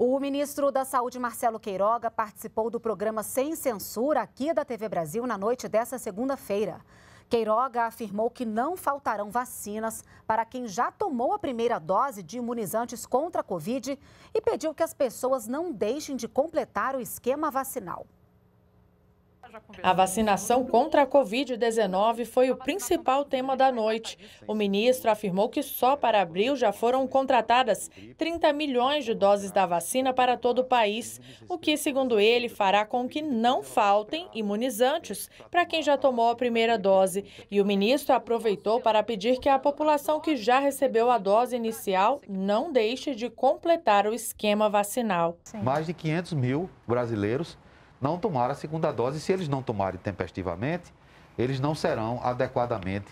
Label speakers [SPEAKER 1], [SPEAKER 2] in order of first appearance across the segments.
[SPEAKER 1] O ministro da Saúde, Marcelo Queiroga, participou do programa Sem Censura aqui da TV Brasil na noite dessa segunda-feira. Queiroga afirmou que não faltarão vacinas para quem já tomou a primeira dose de imunizantes contra a Covid e pediu que as pessoas não deixem de completar o esquema vacinal.
[SPEAKER 2] Tá a vacinação contra a Covid-19 foi o principal tema da noite. O ministro afirmou que só para abril já foram contratadas 30 milhões de doses da vacina para todo o país, o que, segundo ele, fará com que não faltem imunizantes para quem já tomou a primeira dose. E o ministro aproveitou para pedir que a população que já recebeu a dose inicial não deixe de completar o esquema vacinal. Mais
[SPEAKER 3] de 500 mil brasileiros não tomar a segunda dose. Se eles não tomarem tempestivamente, eles não serão adequadamente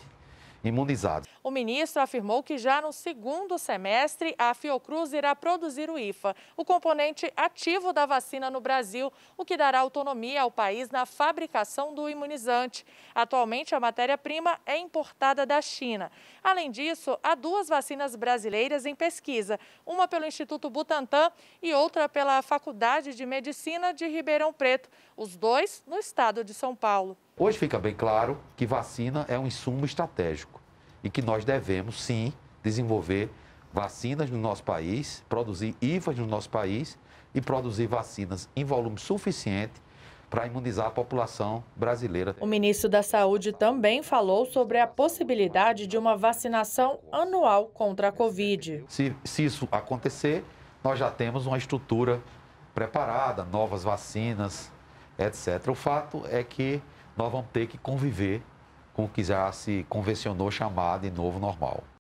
[SPEAKER 3] imunizados.
[SPEAKER 2] O ministro afirmou que já no segundo semestre a Fiocruz irá produzir o IFA, o componente ativo da vacina no Brasil, o que dará autonomia ao país na fabricação do imunizante. Atualmente a matéria-prima é importada da China. Além disso, há duas vacinas brasileiras em pesquisa, uma pelo Instituto Butantan e outra pela Faculdade de Medicina de Ribeirão Preto, os dois no estado de São Paulo.
[SPEAKER 3] Hoje fica bem claro que vacina é um insumo estratégico e que nós devemos, sim, desenvolver vacinas no nosso país, produzir IFAs no nosso país e produzir vacinas em volume suficiente para imunizar a população brasileira.
[SPEAKER 2] O ministro da Saúde também falou sobre a possibilidade de uma vacinação anual contra a Covid.
[SPEAKER 3] Se, se isso acontecer, nós já temos uma estrutura preparada, novas vacinas, etc. O fato é que nós vamos ter que conviver com o que já se convencionou chamar de novo normal.